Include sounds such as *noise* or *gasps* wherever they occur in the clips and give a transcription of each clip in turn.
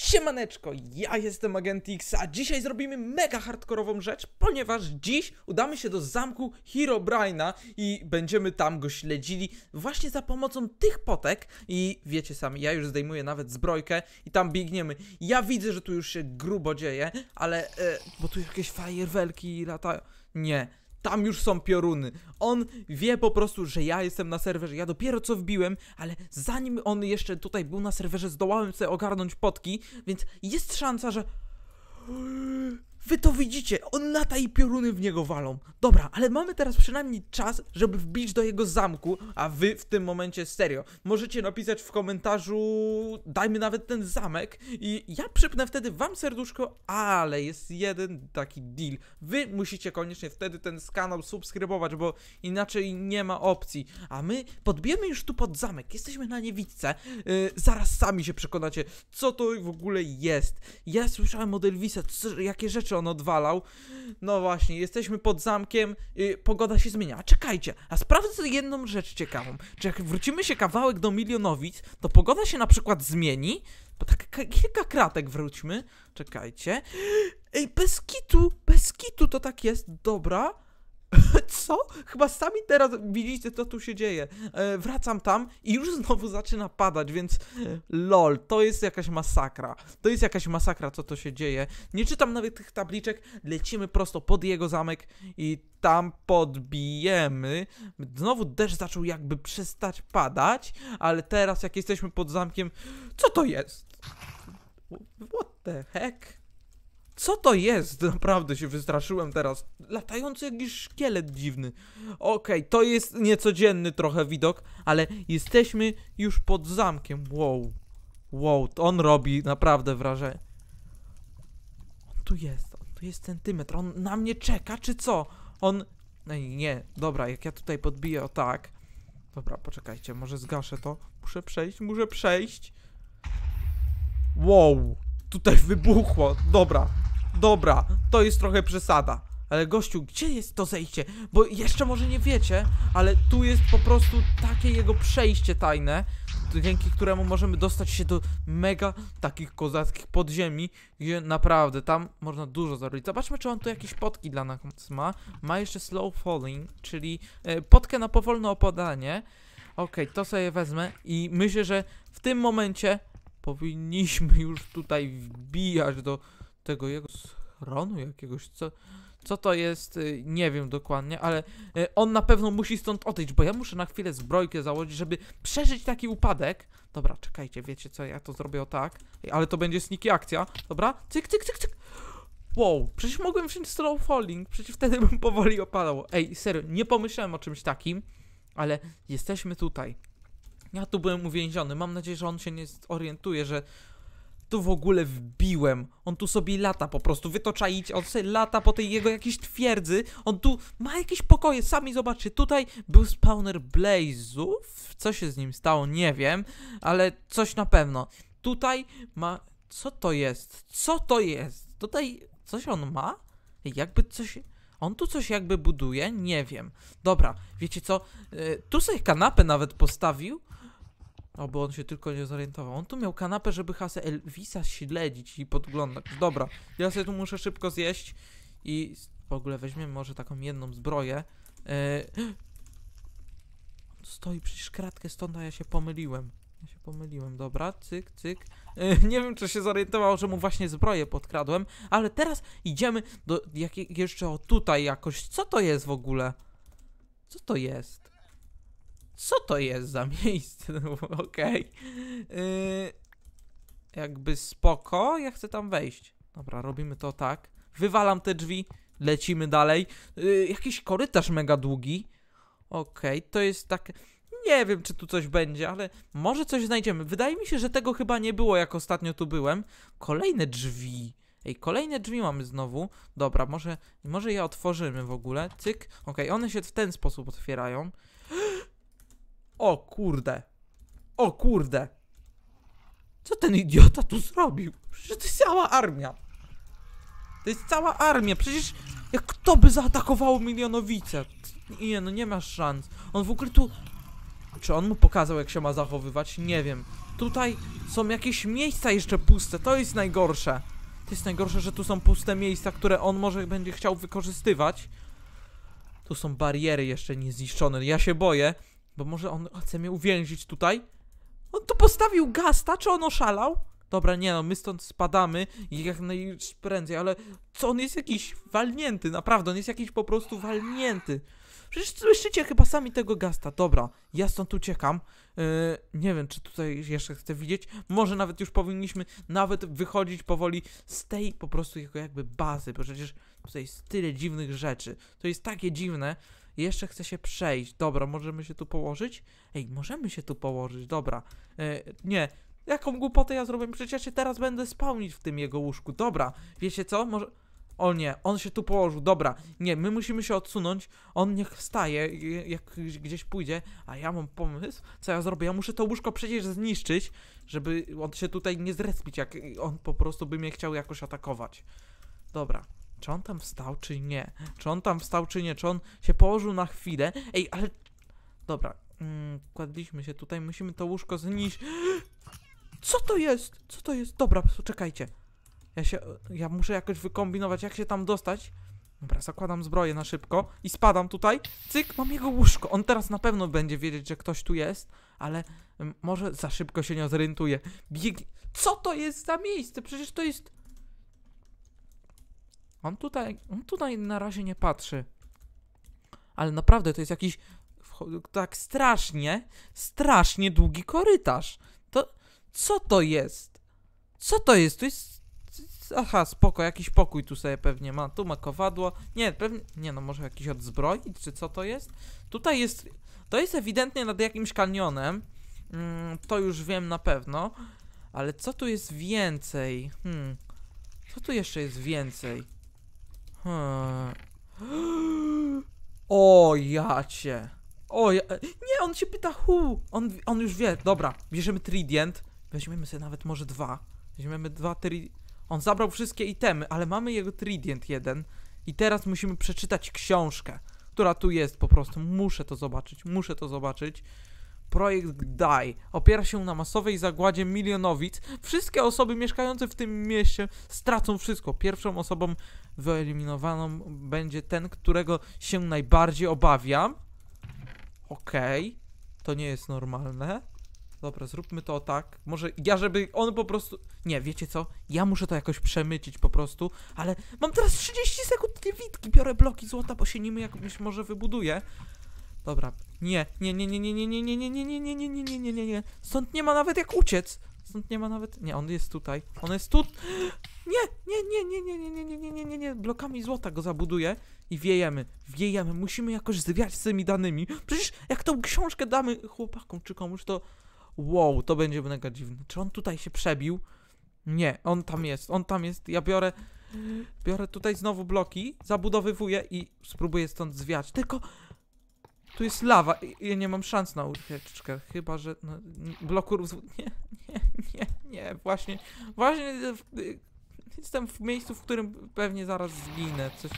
Siemaneczko, ja jestem Agent X, a dzisiaj zrobimy mega hardkorową rzecz, ponieważ dziś udamy się do zamku Braina i będziemy tam go śledzili właśnie za pomocą tych potek i wiecie sami, ja już zdejmuję nawet zbrojkę i tam biegniemy. Ja widzę, że tu już się grubo dzieje, ale... E, bo tu jakieś fajerwerki latają... Nie, tam już są pioruny. On wie po prostu, że ja jestem na serwerze. Ja dopiero co wbiłem, ale zanim on jeszcze tutaj był na serwerze, zdołałem sobie ogarnąć potki, więc jest szansa, że... Wy to widzicie, on lata i pioruny w niego walą. Dobra, ale mamy teraz przynajmniej czas, żeby wbić do jego zamku, a wy w tym momencie serio. Możecie napisać w komentarzu, dajmy nawet ten zamek i ja przypnę wtedy wam serduszko, ale jest jeden taki deal. Wy musicie koniecznie wtedy ten kanał subskrybować, bo inaczej nie ma opcji. A my podbijemy już tu pod zamek, jesteśmy na niewidce. Yy, zaraz sami się przekonacie, co to w ogóle jest. Ja słyszałem od Elvisa, jakie rzeczy czy on odwalał. No właśnie, jesteśmy pod zamkiem, yy, pogoda się zmienia. A czekajcie, a sprawdzę jedną rzecz ciekawą. Czy jak wrócimy się kawałek do Milionowic, to pogoda się na przykład zmieni? Bo tak kilka kratek wróćmy. Czekajcie. Ej, bez kitu, bez kitu to tak jest, dobra. *laughs* Co? Chyba sami teraz widzicie, co tu się dzieje. E, wracam tam i już znowu zaczyna padać, więc e, lol, to jest jakaś masakra. To jest jakaś masakra, co to się dzieje. Nie czytam nawet tych tabliczek, lecimy prosto pod jego zamek i tam podbijemy. Znowu deszcz zaczął jakby przestać padać, ale teraz jak jesteśmy pod zamkiem, co to jest? What the heck? Co to jest? *laughs* Naprawdę się wystraszyłem teraz. Latający jakiś szkielet dziwny. Okej, okay, to jest niecodzienny trochę widok, ale jesteśmy już pod zamkiem. Wow. Wow, to on robi naprawdę wrażenie. On tu jest, on tu jest centymetr. On na mnie czeka, czy co? On... Ej, nie, dobra, jak ja tutaj podbiję, o tak. Dobra, poczekajcie, może zgaszę to. Muszę przejść, muszę przejść. Wow, tutaj wybuchło. Dobra, dobra, to jest trochę przesada. Ale gościu, gdzie jest to zejście? Bo jeszcze może nie wiecie, ale tu jest po prostu takie jego przejście tajne, dzięki któremu możemy dostać się do mega takich kozackich podziemi, gdzie naprawdę tam można dużo zarobić. Zobaczmy, czy on tu jakieś potki dla nas ma. Ma jeszcze slow falling, czyli e, potkę na powolne opadanie. Okej, okay, to sobie wezmę i myślę, że w tym momencie powinniśmy już tutaj wbijać do tego jego schronu jakiegoś, co, co to jest, y, nie wiem dokładnie, ale y, on na pewno musi stąd odejść, bo ja muszę na chwilę zbrojkę założyć, żeby przeżyć taki upadek. Dobra, czekajcie, wiecie co, ja to zrobię o tak, ale to będzie sneaky akcja, dobra? Cyk, cyk, cyk, cyk. Wow, przecież mogłem wziąć slow falling, przecież wtedy bym powoli opadał. Ej, serio, nie pomyślałem o czymś takim, ale jesteśmy tutaj. Ja tu byłem uwięziony. Mam nadzieję, że on się nie zorientuje, że tu w ogóle wbiłem? On tu sobie lata po prostu, wytoczaić, on sobie lata po tej jego jakiejś twierdzy, on tu ma jakieś pokoje, sami zobaczcie, tutaj był spawner blazów, co się z nim stało, nie wiem, ale coś na pewno. Tutaj ma, co to jest? Co to jest? Tutaj coś on ma? Jakby coś... On tu coś jakby buduje? Nie wiem. Dobra, wiecie co? Yy, tu sobie kanapę nawet postawił. No, bo on się tylko nie zorientował. On tu miał kanapę, żeby hasę Elvisa śledzić i podglądać. Dobra, ja sobie tu muszę szybko zjeść i w ogóle weźmiemy może taką jedną zbroję. Yy... *gasps* Stoi przecież kratkę stąd, a ja się pomyliłem. Ja się pomyliłem, dobra, cyk, cyk. Yy, *laughs* nie wiem, czy się zorientował, że mu właśnie zbroję podkradłem, ale teraz idziemy do jeszcze o tutaj jakoś. Co to jest w ogóle? Co to jest? co to jest za *laughs* miejsce? No, okej. Okay. Yy, jakby spoko, ja chcę tam wejść. Dobra, robimy to tak. Wywalam te drzwi, lecimy dalej. Yy, jakiś korytarz mega długi. Okej, okay, to jest tak... Nie wiem, czy tu coś będzie, ale może coś znajdziemy. Wydaje mi się, że tego chyba nie było, jak ostatnio tu byłem. Kolejne drzwi. Ej, kolejne drzwi mamy znowu. Dobra, może, może je otworzymy w ogóle. Cyk. Okej, okay, one się w ten sposób otwierają. O kurde. O kurde. Co ten idiota tu zrobił? Przecież to jest cała armia. To jest cała armia. Przecież jak kto by zaatakował milionowice? Nie, no nie masz szans. On w ogóle tu... Czy on mu pokazał, jak się ma zachowywać? Nie wiem. Tutaj są jakieś miejsca jeszcze puste. To jest najgorsze. To jest najgorsze, że tu są puste miejsca, które on może będzie chciał wykorzystywać. Tu są bariery jeszcze niezniszczone. Ja się boję. Bo może on chce mnie uwięzić tutaj? On tu postawił gasta, czy on oszalał? Dobra, nie no, my stąd spadamy jak najprędzej, ale co, on jest jakiś walnięty, naprawdę, on jest jakiś po prostu walnięty. Przecież słyszycie chyba sami tego gasta. Dobra, ja stąd uciekam. Yy, nie wiem, czy tutaj jeszcze chcę widzieć. Może nawet już powinniśmy nawet wychodzić powoli z tej po prostu jego jakby bazy, bo przecież tutaj jest tyle dziwnych rzeczy. To jest takie dziwne, jeszcze chcę się przejść. Dobra, możemy się tu położyć? Ej, możemy się tu położyć, dobra. E, nie, jaką głupotę ja zrobię? Przecież ja się teraz będę spełnić w tym jego łóżku. Dobra, wiecie co? Może... O nie, on się tu położył, dobra, nie, my musimy się odsunąć, on niech wstaje, jak gdzieś pójdzie, a ja mam pomysł, co ja zrobię, ja muszę to łóżko przecież zniszczyć, żeby on się tutaj nie zrespić, jak on po prostu by mnie chciał jakoś atakować. Dobra, czy on tam wstał, czy nie? Czy on tam wstał, czy nie? Czy on się położył na chwilę? Ej, ale... Dobra, mm, kładliśmy się tutaj, musimy to łóżko znieść. *gasps* Co to jest? Co to jest? Dobra, czekajcie. Ja się... Ja muszę jakoś wykombinować, jak się tam dostać. Dobra, zakładam zbroję na szybko i spadam tutaj. Cyk, mam jego łóżko. On teraz na pewno będzie wiedzieć, że ktoś tu jest, ale mm, może za szybko się nie zorientuje. Biegi. Co to jest za miejsce? Przecież to jest on tutaj, on tutaj na razie nie patrzy. Ale naprawdę to jest jakiś tak strasznie, strasznie długi korytarz. To co to jest? Co to jest? To jest Aha, spoko, jakiś pokój tu sobie pewnie ma. Tu ma kowadło. Nie, pewnie. Nie, no może jakiś odzbroić, czy co to jest? Tutaj jest. To jest ewidentnie nad jakimś kanionem. Mm, to już wiem na pewno. Ale co tu jest więcej? Hmm. Co tu jeszcze jest więcej? Hmm. *gasps* O O ja... Nie, on się pyta hu. On, on już wie. Dobra, bierzemy trident. Weźmiemy sobie nawet może dwa. Weźmiemy dwa tri... On zabrał wszystkie itemy, ale mamy jego trident jeden. I teraz musimy przeczytać książkę, która tu jest po prostu. Muszę to zobaczyć, muszę to zobaczyć. Projekt DAI opiera się na masowej zagładzie milionowic. Wszystkie osoby mieszkające w tym mieście stracą wszystko. Pierwszą osobą wyeliminowaną będzie ten, którego się najbardziej obawiam. Okej, okay. to nie jest normalne. Dobra, zróbmy to tak. Może ja, żeby on po prostu... Nie, wiecie co? Ja muszę to jakoś przemycić po prostu, ale mam teraz 30 sekund niewidki. Biorę bloki złota, bo się nimi może wybuduję. Dobra. Nie, nie, nie, nie, nie, nie, nie, nie, nie, nie, nie, nie, nie, nie, nie, nie, nie, nie. Stąd nie ma nawet jak uciec. Stąd nie ma nawet. Nie, on jest tutaj. On jest tu. Nie, nie, nie, nie, nie, nie, nie, nie, nie, nie, nie, nie. Blokami złota go zabuduje i wiejemy. Wiejemy. Musimy jakoś zwiać z tymi danymi. Przecież jak tą książkę damy chłopakom czy komuś, to. Wow, to będzie mega dziwne. Czy on tutaj się przebił? Nie, on tam jest, on tam jest. Ja biorę. Biorę tutaj znowu bloki, zabudowywuję i spróbuję stąd zwiać. Tylko tu jest lawa. Ja nie mam szans na ucieczkę. Chyba, że. No, bloku *laughs* Nie, nie, nie, nie. Właśnie. Właśnie. Y, y, jestem w miejscu, w którym pewnie zaraz zginę. Coś.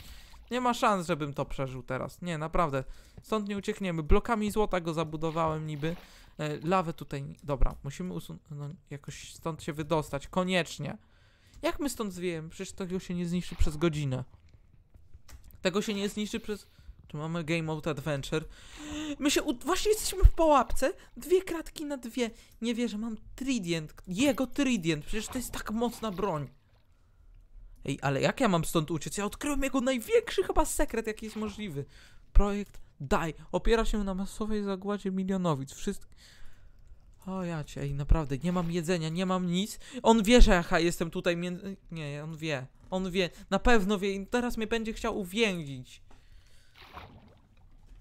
Nie ma szans, żebym to przeżył teraz. Nie, naprawdę. Stąd nie uciekniemy. Blokami złota go zabudowałem niby. E, lawę tutaj... Dobra, musimy usunąć... No, jakoś stąd się wydostać. Koniecznie. Jak my stąd zwiemy? Przecież tego się nie zniszczy przez godzinę. Tego się nie zniszczy przez mamy Game Out Adventure. My się właśnie jesteśmy w połapce, Dwie kratki na dwie. Nie wierzę, mam Trident. Jego Trident. Przecież to jest tak mocna broń. Ej, ale jak ja mam stąd uciec? Ja odkryłem jego największy chyba sekret, jaki jest możliwy. Projekt DAI opiera się na masowej zagładzie milionowic. Wszystkich... O ja cię, ej, naprawdę, nie mam jedzenia, nie mam nic. On wie, że ja jestem tutaj między... Nie, on wie. On wie, na pewno wie i teraz mnie będzie chciał uwięzić.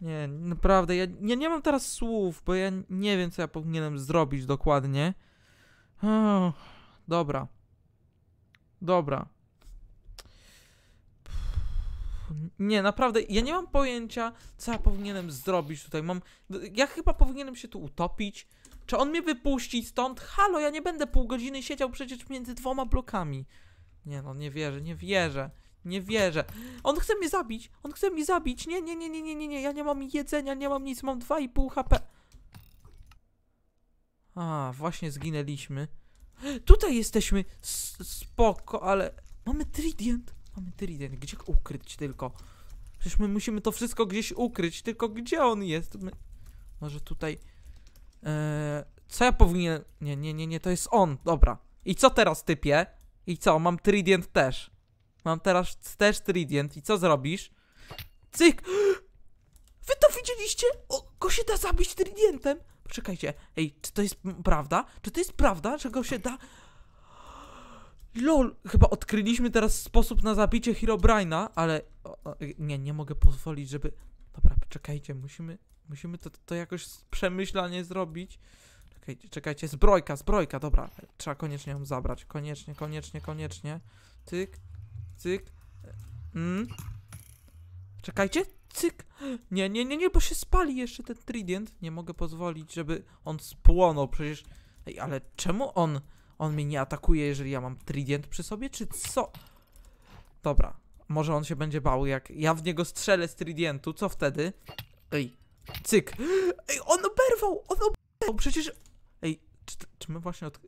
Nie, naprawdę, ja nie, nie mam teraz słów, bo ja nie wiem, co ja powinienem zrobić dokładnie. Oh, dobra. Dobra. Nie, naprawdę, ja nie mam pojęcia, co ja powinienem zrobić tutaj. Mam. Ja chyba powinienem się tu utopić. Czy on mnie wypuści stąd? Halo, ja nie będę pół godziny siedział przecież między dwoma blokami. Nie no, nie wierzę, nie wierzę. Nie wierzę. On chce mnie zabić. On chce mnie zabić. Nie, nie, nie, nie, nie, nie, nie. Ja nie mam jedzenia, nie mam nic. Mam 2,5 HP. A, właśnie zginęliśmy. Tutaj jesteśmy. S spoko, ale... Mamy trident. Mamy trident. Gdzie ukryć tylko? Przecież my musimy to wszystko gdzieś ukryć. Tylko gdzie on jest? My... Może tutaj... Eee, co ja powinien... Nie, nie, nie, nie. To jest on. Dobra. I co teraz, typie? I co? Mam trident też. Mam teraz też trident i co zrobisz? Cyk! *gasps* Wy to widzieliście? O, go się da zabić tridentem! Poczekajcie, ej, czy to jest prawda? Czy to jest prawda, że go się da... LOL, chyba odkryliśmy teraz sposób na zabicie Hirobraina, ale... O, o, nie, nie mogę pozwolić, żeby... Dobra, poczekajcie, musimy... Musimy to, to jakoś przemyślanie zrobić. Czekajcie, czekajcie, zbrojka, zbrojka, dobra. Trzeba koniecznie ją zabrać, koniecznie, koniecznie, koniecznie. Tyk, cyk. Mm. Czekajcie, cyk. Nie, nie, nie, nie, bo się spali jeszcze ten trident. Nie mogę pozwolić, żeby on spłonął, przecież... Ej, ale czemu on... On mnie nie atakuje, jeżeli ja mam trident przy sobie, czy co? Dobra, może on się będzie bał, jak ja w niego strzelę z tridentu, co wtedy? Ej, cyk. Ej, on oberwał, on oberwał, przecież... Ej, czy, czy my właśnie od...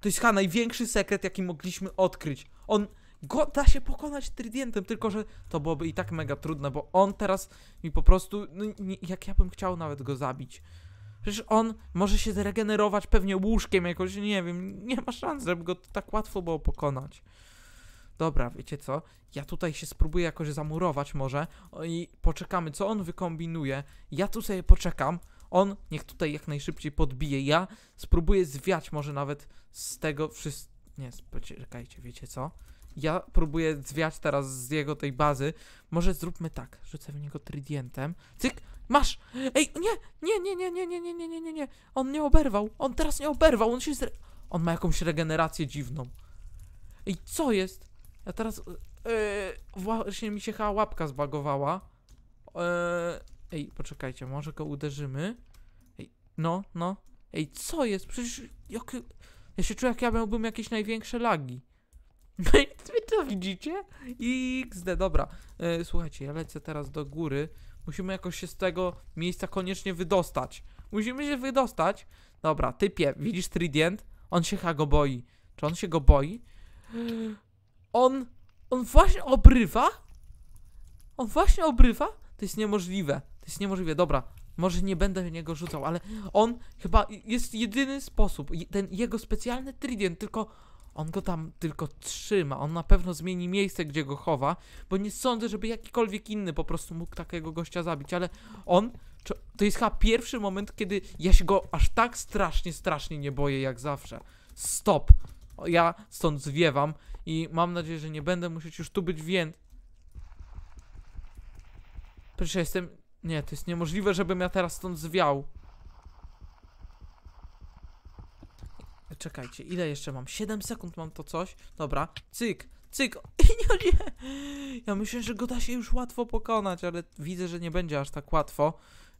To jest chyba największy sekret, jaki mogliśmy odkryć. On go da się pokonać tridentem tylko że to byłoby i tak mega trudne, bo on teraz mi po prostu, no, nie, jak ja bym chciał nawet go zabić. Przecież on może się zregenerować pewnie łóżkiem jakoś, nie wiem, nie ma szans, żeby go tak łatwo było pokonać. Dobra, wiecie co? Ja tutaj się spróbuję jakoś zamurować może i poczekamy, co on wykombinuje. Ja tu sobie poczekam. On niech tutaj jak najszybciej podbije. Ja spróbuję zwiać może nawet z tego wszystkiego... Nie, poczekajcie, wiecie co? ja próbuję zwiać teraz z jego tej bazy. Może zróbmy tak, rzucę w niego tridientem. Cyk, masz! Ej, nie, nie, nie, nie, nie, nie, nie, nie, nie, nie. On nie oberwał, on teraz nie oberwał, on się zre... On ma jakąś regenerację dziwną. Ej, co jest? Ja teraz... Yy, właśnie mi się chyba łapka zbagowała. Yy, ej, poczekajcie, może go uderzymy? Ej, no, no. Ej, co jest? Przecież... Jak... Ja się czuję, jak ja miałbym jakieś największe lagi. No i wy to widzicie? XD, dobra. E, słuchajcie, ja lecę teraz do góry. Musimy jakoś się z tego miejsca koniecznie wydostać. Musimy się wydostać. Dobra, typie, widzisz Trident? On się chyba go boi. Czy on się go boi? On... On właśnie obrywa? On właśnie obrywa? To jest niemożliwe. To jest niemożliwe. Dobra, może nie będę w niego rzucał, ale on chyba jest jedyny sposób. Ten jego specjalny trident, tylko on go tam tylko trzyma. On na pewno zmieni miejsce, gdzie go chowa, bo nie sądzę, żeby jakikolwiek inny po prostu mógł takiego gościa zabić, ale on. To jest chyba pierwszy moment, kiedy ja się go aż tak strasznie, strasznie nie boję jak zawsze. Stop. Ja stąd zwiewam i mam nadzieję, że nie będę musieć już tu być więcej. Przecież ja jestem. Nie, to jest niemożliwe, żebym ja teraz stąd zwiał. Czekajcie, ile jeszcze mam? 7 sekund mam to coś. Dobra, cyk, cyk. *laughs* nie, nie. Ja myślę, że go da się już łatwo pokonać, ale widzę, że nie będzie aż tak łatwo.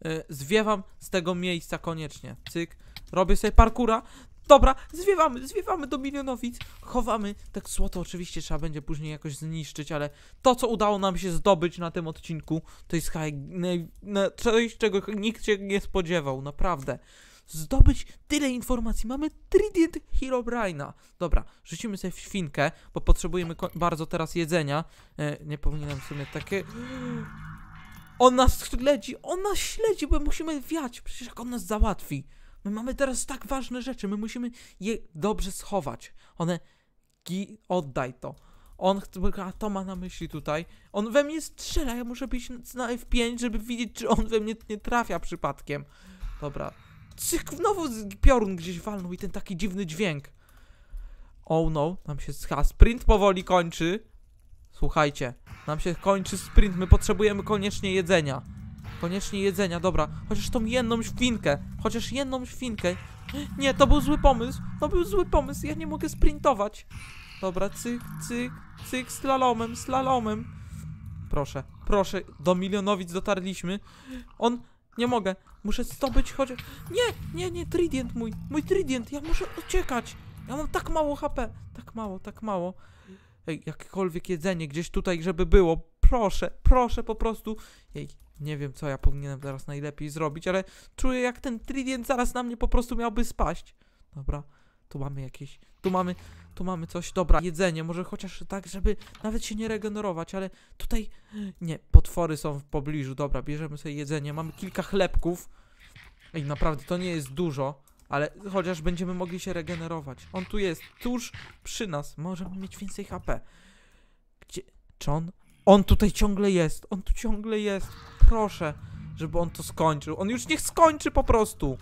Y, zwiewam z tego miejsca koniecznie. Cyk. Robię sobie parkura. Dobra, zwiewamy, zwiewamy do milionowic, chowamy. Tak złoto oczywiście trzeba będzie później jakoś zniszczyć, ale to, co udało nam się zdobyć na tym odcinku, to jest high, coś, czego nikt się nie spodziewał, naprawdę zdobyć tyle informacji. Mamy Trident Herobrine'a. Dobra, rzucimy sobie w świnkę, bo potrzebujemy bardzo teraz jedzenia. E, nie powinienem w sumie takie... *gasps* On nas śledzi, on nas śledzi, bo musimy wiać. Przecież jak on nas załatwi. My mamy teraz tak ważne rzeczy, my musimy je dobrze schować. One... Gi... Oddaj to. On a to ma na myśli tutaj. On we mnie strzela, ja muszę być na F5, żeby widzieć, czy on we mnie nie trafia przypadkiem. Dobra, cyk, znowu piorun gdzieś walnął i ten taki dziwny dźwięk. Oh no, nam się ha, sprint powoli kończy. Słuchajcie, nam się kończy sprint, my potrzebujemy koniecznie jedzenia. Koniecznie jedzenia, dobra. Chociaż tą jedną świnkę, chociaż jedną świnkę. Nie, to był zły pomysł, to był zły pomysł, ja nie mogę sprintować. Dobra, cyk, cyk, cyk, slalomem, slalomem. Proszę, proszę, do milionowic dotarliśmy. On, nie mogę. Muszę zdobyć choć... Nie, nie, nie, trident mój. Mój trident, ja muszę uciekać. Ja mam tak mało HP. Tak mało, tak mało. Ej, jakiekolwiek jedzenie gdzieś tutaj, żeby było. Proszę, proszę po prostu. Ej, nie wiem co ja powinienem teraz najlepiej zrobić, ale czuję jak ten trident zaraz na mnie po prostu miałby spaść. Dobra, tu mamy jakieś... Tu mamy... Tu mamy coś. Dobra, jedzenie. Może chociaż tak, żeby nawet się nie regenerować, ale tutaj... Nie, potwory są w pobliżu. Dobra, bierzemy sobie jedzenie. Mamy kilka chlebków. Ej, naprawdę, to nie jest dużo. Ale chociaż będziemy mogli się regenerować. On tu jest, tuż przy nas. Możemy mieć więcej HP. Gdzie? Czy on? On tutaj ciągle jest. On tu ciągle jest. Proszę, żeby on to skończył. On już niech skończy po prostu.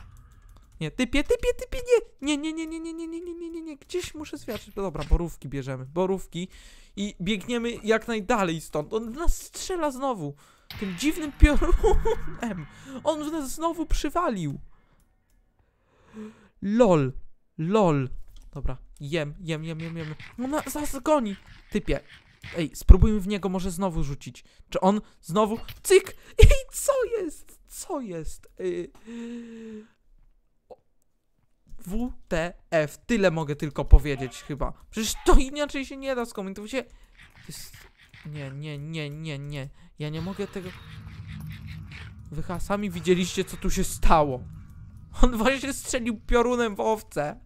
Nie, typie, typie, typie, nie, nie, nie, nie, nie, nie, nie, nie, nie, nie, nie, gdzieś muszę zwiatrzyć. No dobra, borówki bierzemy, borówki i biegniemy jak najdalej stąd. On nas strzela znowu, tym dziwnym piorunem. On nas znowu przywalił. Lol, lol. Dobra, jem, jem, jem, jem, jem. No na, zaraz typie. Ej, spróbujmy w niego może znowu rzucić. Czy on znowu... Cyk! Ej, co jest? Co jest? Ej, WTF. Tyle mogę tylko powiedzieć chyba. Przecież to inaczej się nie da skomentować. Się... Jest... Nie, nie, nie, nie, nie. Ja nie mogę tego... Wy sami widzieliście, co tu się stało. On właśnie strzelił piorunem w owce.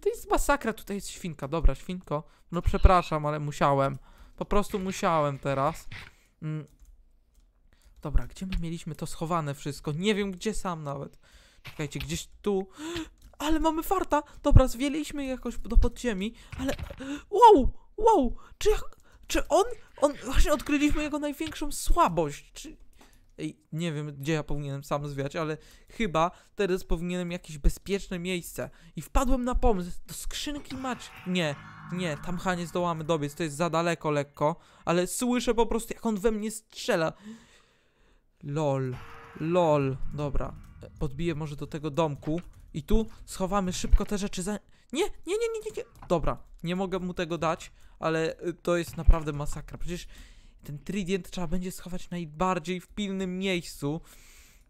To jest masakra, tutaj jest świnka. Dobra, świnko. No przepraszam, ale musiałem. Po prostu musiałem teraz. Mm. Dobra, gdzie my mieliśmy to schowane wszystko? Nie wiem gdzie sam nawet. Czekajcie, gdzieś tu ale mamy farta. Dobra, zwieliśmy jakoś do podziemi, ale... Wow, wow, czy, czy on... On... Właśnie odkryliśmy jego największą słabość, czy... Ej, nie wiem, gdzie ja powinienem sam zwiać, ale chyba teraz powinienem jakieś bezpieczne miejsce. I wpadłem na pomysł, do skrzynki mać... Nie, nie, tam chyba nie zdołamy dobiec, to jest za daleko lekko, ale słyszę po prostu, jak on we mnie strzela. Lol, lol, dobra, podbiję może do tego domku. I tu schowamy szybko te rzeczy za... Nie, nie, nie, nie, nie, nie. Dobra, nie mogę mu tego dać, ale y, to jest naprawdę masakra. Przecież ten trident trzeba będzie schować najbardziej w pilnym miejscu.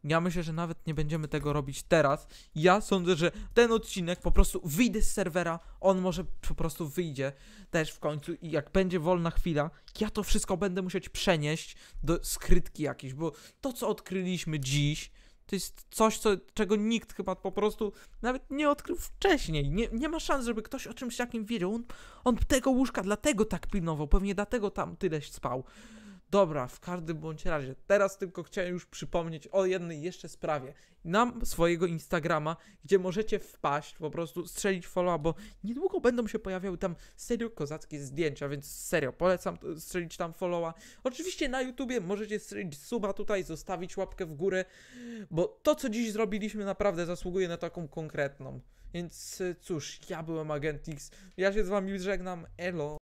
Ja myślę, że nawet nie będziemy tego robić teraz. Ja sądzę, że ten odcinek po prostu wyjdę z serwera, on może po prostu wyjdzie też w końcu i jak będzie wolna chwila, ja to wszystko będę musiał przenieść do skrytki jakiejś, bo to co odkryliśmy dziś, to jest coś, co, czego nikt chyba po prostu nawet nie odkrył wcześniej. Nie, nie ma szans, żeby ktoś o czymś takim wiedział. On, on tego łóżka dlatego tak pilnował, pewnie dlatego tam tyleś spał. Dobra, w każdym bądź razie, teraz tylko chciałem już przypomnieć o jednej jeszcze sprawie. Nam swojego Instagrama, gdzie możecie wpaść, po prostu strzelić followa, bo niedługo będą się pojawiały tam serio kozackie zdjęcia, więc serio, polecam strzelić tam followa. Oczywiście na YouTubie możecie strzelić suba tutaj, zostawić łapkę w górę, bo to, co dziś zrobiliśmy, naprawdę zasługuje na taką konkretną. Więc cóż, ja byłem Agent X, ja się z wami żegnam, elo!